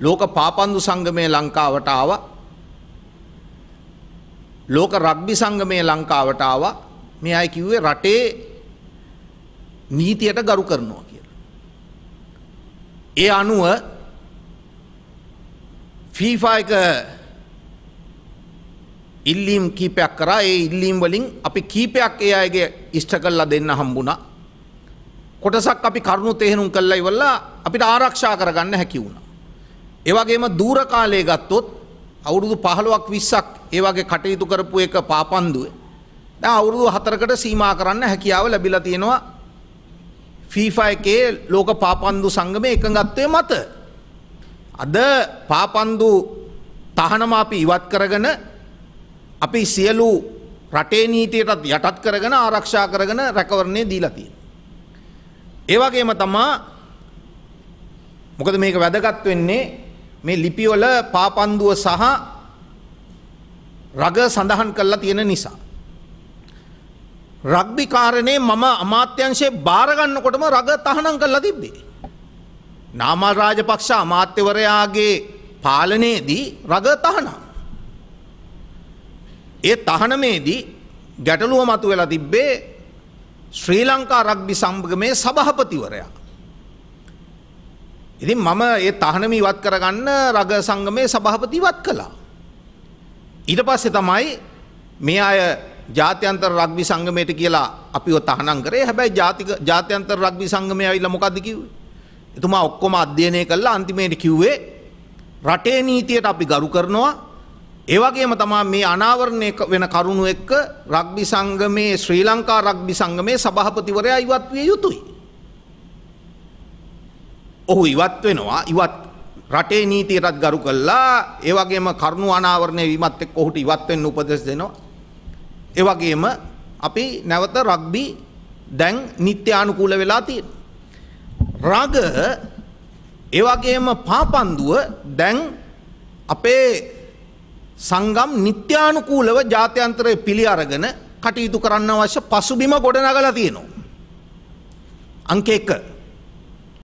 ලෝක පාපන්දු සංගමය ලංකාවට ආව ලෝක රග්බි සංගමය ලංකාවට ආව මේ අය කිව්වේ රටේ නීතියට ගරු කරනවා කියලා. ඒ අනුව ෆීෆා එක ඉල්ලීම් කීපයක් කරා ඒ ඉල්ලීම් වලින් අපි කීපයක් ඒ අයගේ ඉෂ්ට කළා දෙන්න හම්බුණා. කොටසක් අපි කරුණු තේරුම් කළා ඉවරලා අපිට ආරක්ෂා කරගන්න හැකි වුණා. ඒවගේම දූර කාලය ගත්තොත් අවුරුදු පහළුවක් විස්සක් ඒවගේ කටයුතු කරපු එක පාපන්දුව. ද අවුරුදු හතරකට සීමා කරන්න හැකියාව ලැබිල තියෙනවා ෆීෆයිකේ ලෝක පාපන්දු සංගම එකගත්වය මත. අද පාපන්දු තහනම අපි ඉවත් කරගන අපි සියලු රටේ නීතියටත් යටත් කරගෙන ආරක්ෂා කරගෙන රැකවරණය දීලතිය. ඒවගේම තමා මොකද මේක වැදගත් වෙන්නේ මේ ලිපිවල පාපන්දුව සහ රග සඳහන් කරලා තියෙන නිසා. රග්බි කාරණේ මම අමාත්‍යංශයේ බාරගන්නකොටම රග තහනම් කරලා තිබ්බේ. නාමල් රාජපක්ෂ අමාත්‍යවරයාගේ පාලනයේදී රග තහනම්. ඒ තහනමේදී ගැටලුව මතුවෙලා තිබ්බේ ශ්‍රී ලංකා රග්බි සංගමේ සභාපතිවරයා. ඉතින් මම ඒ තහනම ඉවත් කරගන්න රග සංගමේ සභාපති ඉවත් කළා. ඊට පස්සේ තමයි මේ අය ජාත්‍යන්තර රග්බි සංගමයට කියලා අපිව තහනම් කරේ. හැබැයි ජාතික ජාත්‍යන්තර රග්බි සංගමය ඇවිල්ලා මොකද්ද කිව්වේ? එතුමා ඔක්කොම අධ්‍යයනය කළා අන්තිමේට කිව්වේ රටේ නීතියට අපි ගරු කරනවා. ඒ වගේම තමයි මේ අනාවරණය වෙන කරුණු එක්ක රග්බි සංගමේ ශ්‍රී ලංකා රග්බි සංගමේ සභාපතිවරයා ඉවත් විය යුතුයි. ඔහු ඉවත් වෙනවා ඉවත් රටේ නීතියටත් ගරු කළා ඒ වගේම කරුණු අනාවරණය වීමත් එක්ක ඔහුට ඉවත් වෙන්න උපදෙස් දෙනවා ඒ වගේම අපි නැවත රග්බි දැන් නිත්‍යානුකූල වෙලා තියෙනවා රග ඒ වගේම පාපන්දුව දැන් අපේ සංගම් නිත්‍යානුකූලව ජාත්‍යන්තරයේ පිළි අරගෙන කටයුතු කරන්න අවශ්‍ය පසුබිම ගොඩනගලා තියෙනවා අංක 1